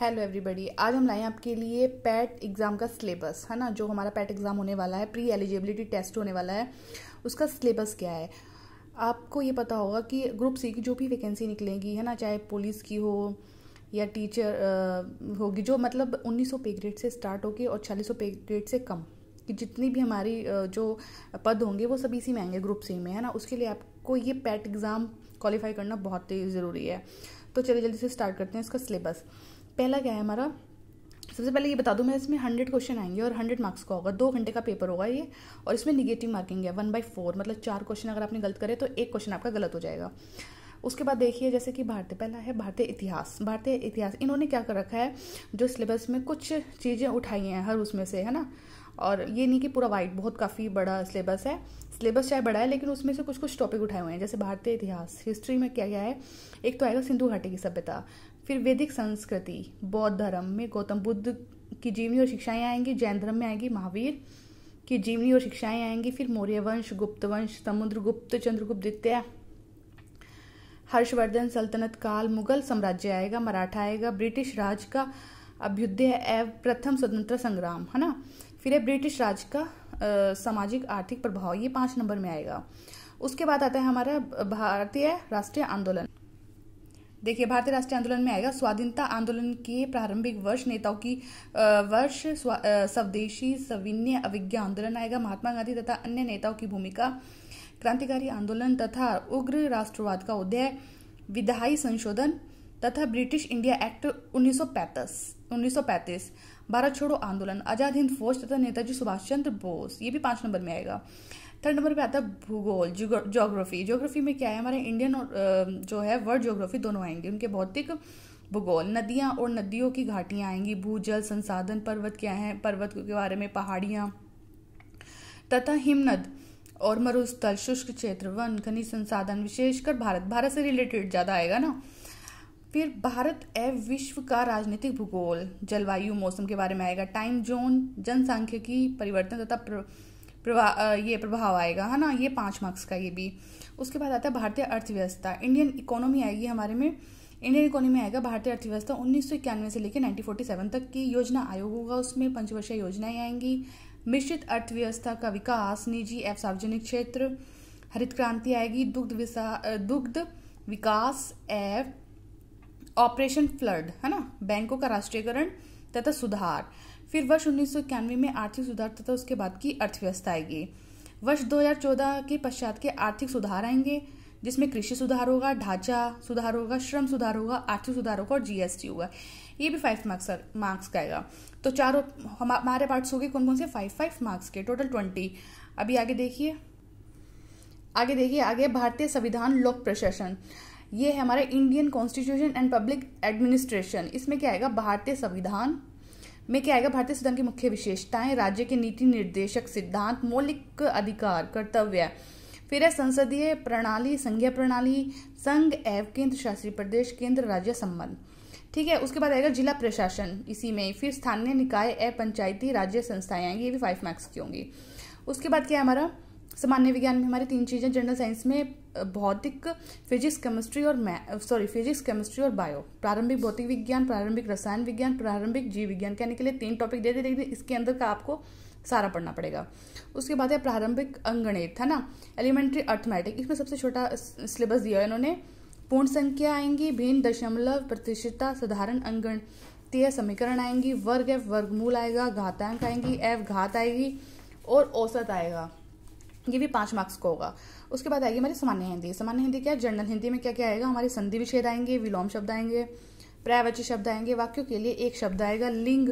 hello everybody आज हम लाए हैं आपके लिए पैट एग्ज़ाम का सिलेबस है ना जो हमारा पैट एग्ज़ाम होने वाला है प्री एलिजिबिलिटी टेस्ट होने वाला है उसका सिलेबस क्या है आपको ये पता होगा कि ग्रुप सी की जो भी वैकेंसी निकलेगी है ना चाहे पुलिस की हो या टीचर होगी जो मतलब 1900 पे ग्रेड से स्टार्ट होगी और 4600 पे ग्रेड से कम कि जितनी भी हमारी जो पद होंगे वो सभी इसी में आएंगे ग्रुप सी में है ना उसके लिए आपको ये पैट एग्ज़ाम क्वालिफाई करना बहुत ही ज़रूरी है तो चलिए जल्दी से स्टार्ट करते हैं इसका सिलेबस पहला क्या है हमारा सबसे पहले ये बता दूं मैं इसमें हंड्रेड क्वेश्चन आएंगे और हंड्रेड मार्क्स का होगा दो घंटे का पेपर होगा ये और इसमें निगेटिव मार्किंग है वन बाई फोर मतलब चार क्वेश्चन अगर आपने गलत करें तो एक क्वेश्चन आपका गलत हो जाएगा उसके बाद देखिए जैसे कि भारतीय पहला है भारतीय इतिहास भारतीय इतिहास इन्होंने क्या कर रखा है जो सिलेबस में कुछ चीज़ें उठाई हैं हर उसमें से है ना और ये नहीं कि पूरा वाइट बहुत काफ़ी बड़ा सिलेबस है सिलेबस चाहे बड़ा है लेकिन उसमें से कुछ कुछ टॉपिक उठाए हुए हैं जैसे भारतीय इतिहास हिस्ट्री में क्या क्या है एक तो आएगा सिंधु घाटी की सभ्यता फिर वैदिक संस्कृति बौद्ध धर्म में गौतम बुद्ध की जीवनी और शिक्षाएं आएंगी जैन धर्म में आएगी महावीर की जीवनी और शिक्षाएं आएंगी फिर मौर्य वंश गुप्त वंश समुद्रगुप्त चंद्रगुप्त द्वितीय हर्षवर्धन सल्तनत काल मुगल साम्राज्य आएगा मराठा आएगा ब्रिटिश राज का अभ्युदय एवं प्रथम स्वतंत्र संग्राम है ना फिर है ब्रिटिश राज का आ, सामाजिक आर्थिक प्रभाव ये पांच नंबर में आएगा उसके बाद आता है हमारा भारतीय राष्ट्रीय आंदोलन देखिए भारतीय राष्ट्रीय आंदोलन में आएगा स्वाधीनता आंदोलन के प्रारंभिक वर्ष नेताओं की वर्ष स्वदेशी सविन्य अविज्ञा आंदोलन आएगा महात्मा गांधी तथा अन्य नेताओं की भूमिका क्रांतिकारी आंदोलन तथा उग्र राष्ट्रवाद का उदय विधायी संशोधन तथा ब्रिटिश इंडिया एक्ट उन्नीस सौ भारत छोड़ो आंदोलन आजाद हिंद फौज तथा नेताजी सुभाष चंद्र बोस ये भी पांच नंबर में आएगा थर्ड नंबर पे आता है भूगोल जोग्राफी ज्योग्राफी में क्या है हमारे इंडियन और जो है वर्ल्ड ज्योग्राफी दोनों आएंगे उनके भौतिक भूगोल नदियाँ और नदियों की घाटियाँ आएंगी भूजल संसाधन पर्वत क्या है पर्वत के बारे में पहाड़ियाँ तथा हिमनद और मरुस्थल शुष्क क्षेत्र वन खनिज संसाधन विशेषकर भारत भारत से रिलेटेड ज़्यादा आएगा ना फिर भारत ए विश्व का राजनीतिक भूगोल जलवायु मौसम के बारे में आएगा टाइम जोन की परिवर्तन तथा प्रभा ये प्रभाव आएगा है ना ये पाँच मार्क्स का ये भी उसके बाद आता है भारतीय अर्थव्यवस्था इंडियन इकोनॉमी आएगी हमारे में इंडियन इकोनॉमी आएगा भारतीय अर्थव्यवस्था उन्नीस से लेकर नाइनटीन तक की योजना आयोग होगा उसमें पंचवर्षीय योजनाएं आएंगी मिश्रित अर्थव्यवस्था का विकास निजी एवं सार्वजनिक क्षेत्र हरित क्रांति आएगी दुग्ध दुग्ध विकास एवं ऑपरेशन फ्लड है ना बैंकों का राष्ट्रीयकरण तथा सुधार फिर वर्ष उन्नीस में आर्थिक सुधार तथा उसके बाद की अर्थव्यवस्था आएगी वर्ष 2014 के पश्चात के आर्थिक सुधार आएंगे जिसमें कृषि सुधार होगा ढांचा सुधार होगा श्रम सुधार होगा आर्थिक सुधार होगा और जीएसटी होगा ये भी फाइव मार्क्स मार्क्स का आएगा तो चारों हमारे पार्ट्स हो गए कौन कौन से फाइव फाइव मार्क्स के टोटल ट्वेंटी अभी आगे देखिए आगे देखिए आगे भारतीय संविधान लोक प्रशासन ये है हमारा Indian constitution and public administration इसमें क्या आएगा भारतीय संविधान में क्या आएगा भारतीय संविधान की मुख्य विशेषताएं राज्य के नीति निर्देशक सिद्धांत मौलिक अधिकार कर्तव्य फिर है संसदीय प्रणाली संघीय प्रणाली संघ एवं केंद्र शासित प्रदेश केंद्र राज्य संबंध ठीक है उसके बाद आएगा जिला प्रशासन इसी में फिर स्थानीय निकाय एवं पंचायती राज्य संस्थाएं आएंगी ये भी फाइव मार्क्स की होंगी उसके बाद क्या है हमारा सामान्य विज्ञान में हमारी तीन चीज़ें जनरल साइंस में भौतिक फिजिक्स केमिस्ट्री और मै सॉरी फिजिक्स केमिस्ट्री और बायो प्रारंभिक भौतिक विज्ञान प्रारंभिक रसायन विज्ञान प्रारंभिक जीव विज्ञान कहने के लिए तीन टॉपिक दे देते देखिए इसके अंदर का आपको सारा पढ़ना पड़ेगा उसके बाद है प्रारंभिक अंगणित है ना एलिमेंट्री अर्थमेटिक इसमें सबसे छोटा सिलेबस दिया है इन्होंने पूर्ण संख्या आएंगी भिन्न दशमलव प्रतिशतता साधारण अंगणतीय समीकरण आएंगी वर्ग एफ वर्गमूल आएगा घातांक आएंगी एफ घात आएगी और औसत आएगा ये भी पाँच मार्क्स को होगा उसके बाद आएगी हमारी सामान्य हिंदी सामान्य हिंदी क्या जनरल हिंदी में क्या क्या आएगा हमारे संधि विच्छेद आएंगे विलोम शब्द आएंगे प्रायवाची शब्द आएंगे वाक्यों के लिए एक शब्द आएगा लिंग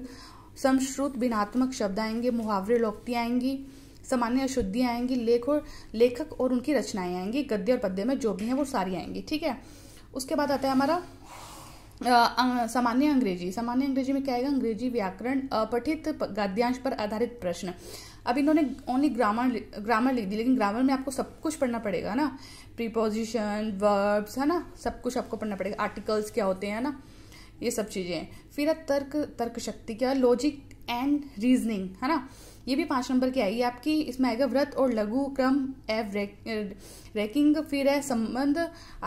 समश्रुत बिनात्मक शब्द आएंगे मुहावरे लोकती आएंगी सामान्य अशुद्धि आएंगी लेख और लेखक और उनकी रचनाएं आएंगी गद्य और पद्य में जो भी हैं वो सारी आएंगी ठीक है उसके बाद आता है हमारा अं, सामान्य अंग्रेजी सामान्य अंग्रेजी में क्या है अंग्रेजी व्याकरण पठित गद्यांश पर आधारित प्रश्न अब इन्होंने ओनली ग्रामर ग्रामर लिख दी लेकिन ग्रामर में आपको सब कुछ पढ़ना पड़ेगा ना प्रीपोजिशन वर्ब्स है ना सब कुछ आपको पढ़ना पड़ेगा आर्टिकल्स क्या होते हैं ना ये सब चीज़ें फिर तर्क तर्क शक्ति क्या लॉजिक एंड रीजनिंग है ना ये भी पांच नंबर की आएगी आपकी इसमें आएगा व्रत और लघु क्रम एव रैकिंग फिर है संबंध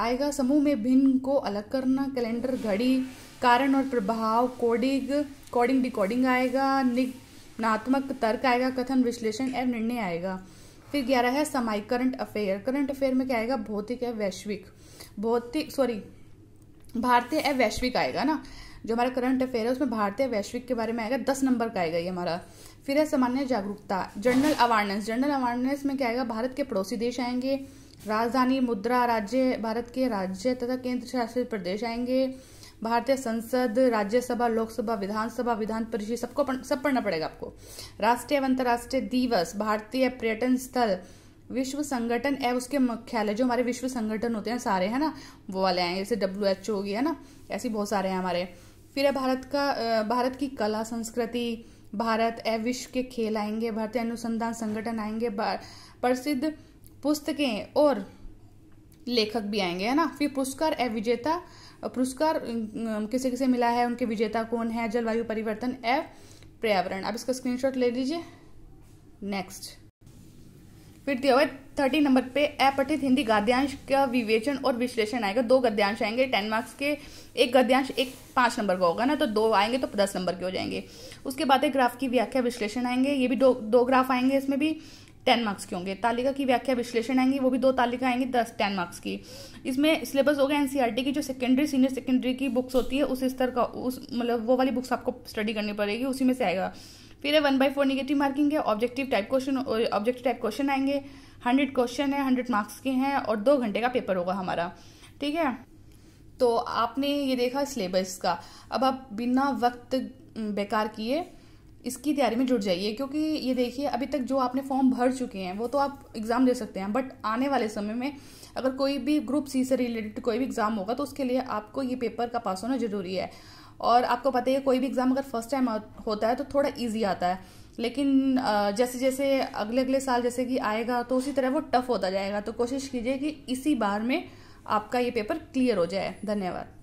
आएगा समूह में भिन्न को अलग करना कैलेंडर घड़ी कारण और प्रभाव कोडिंग कोडिंग डिकोडिंग आएगा निगनात्मक तर्क आएगा कथन विश्लेषण एवं निर्णय आएगा फिर ग्यारह है समाई करंट अफेयर करंट अफेयर में क्या आएगा भौतिक है वैश्विक भौतिक सॉरी भारतीय एवं वैश्विक आएगा ना जो हमारा करंट अफेयर है उसमें भारतीय वैश्विक के बारे में आएगा दस नंबर का आएगा ये हमारा फिर है सामान्य जागरूकता जनरल अवेयरनेस जनरल अवेयरनेस में क्या आएगा भारत के पड़ोसी देश आएंगे राजधानी मुद्रा राज्य भारत के राज्य तथा केंद्र शासित प्रदेश आएंगे भारतीय संसद राज्यसभा लोकसभा विधानसभा विधान परिषद सबको सब पढ़ना पड़ेगा आपको राष्ट्रीय एवं अंतर्राष्ट्रीय दिवस भारतीय पर्यटन स्थल विश्व संगठन एवं उसके मुख्यालय जो हमारे विश्व संगठन होते हैं सारे है ना वो वाले आएंगे जैसे डब्ल्यू एच ओ होगी है ना ऐसे बहुत सारे हैं हमारे फिर है भारत का भारत की कला संस्कृति भारत ए विश्व के खेल आएंगे भारतीय अनुसंधान संगठन आएंगे प्रसिद्ध पुस्तकें और लेखक भी आएंगे है ना फिर पुरस्कार ए विजेता पुरस्कार किसे किसे मिला है उनके विजेता कौन है जलवायु परिवर्तन ए पर्यावरण आप इसका स्क्रीनशॉट ले लीजिए नेक्स्ट फिर दिया हुआ है थर्टी नंबर पे अपठित हिंदी गद्यांश का विवेचन और विश्लेषण आएगा दो गद्यांश आएंगे टेन मार्क्स के एक गद्यांश एक पाँच नंबर का होगा ना तो दो आएंगे तो दस नंबर के हो जाएंगे उसके बाद एक ग्राफ की व्याख्या विश्लेषण आएंगे ये भी दो दो ग्राफ आएंगे इसमें भी टेन मार्क्स के होंगे तालिका की व्याख्या विश्लेषण आएंगी वो भी दो तालिका आएंगी दस टेन मार्क्स की इसमें सिलेबस होगा एनसीईआरटी की जो सेकेंडरी सीनियर सेकेंडरी की बुक्स होती है उस स्तर का उस मतलब वो वाली बुक्स आपको स्टडी करनी पड़ेगी उसी में से आएगा फिर है one by four negative marking है objective type question objective type question आएंगे हंड्रेड क्वेश्चन है हंड्रेड मार्क्स के हैं और दो घंटे का पेपर होगा हमारा ठीक है तो आपने ये देखा सिलेबस का अब आप बिना वक्त बेकार किए इसकी तैयारी में जुट जाइए क्योंकि ये देखिए अभी तक जो आपने फॉर्म भर चुके हैं वो तो आप एग्ज़ाम दे सकते हैं बट आने वाले समय में अगर कोई भी ग्रुप सी से रिलेटेड कोई भी एग्ज़ाम होगा तो उसके लिए आपको ये पेपर का पास होना ज़रूरी है और आपको पता है कोई भी एग्ज़ाम अगर फर्स्ट टाइम होता है तो थोड़ा ईजी आता है लेकिन जैसे जैसे अगले अगले साल जैसे कि आएगा तो उसी तरह वो टफ होता जाएगा तो कोशिश कीजिए कि इसी बार में आपका ये पेपर क्लियर हो जाए धन्यवाद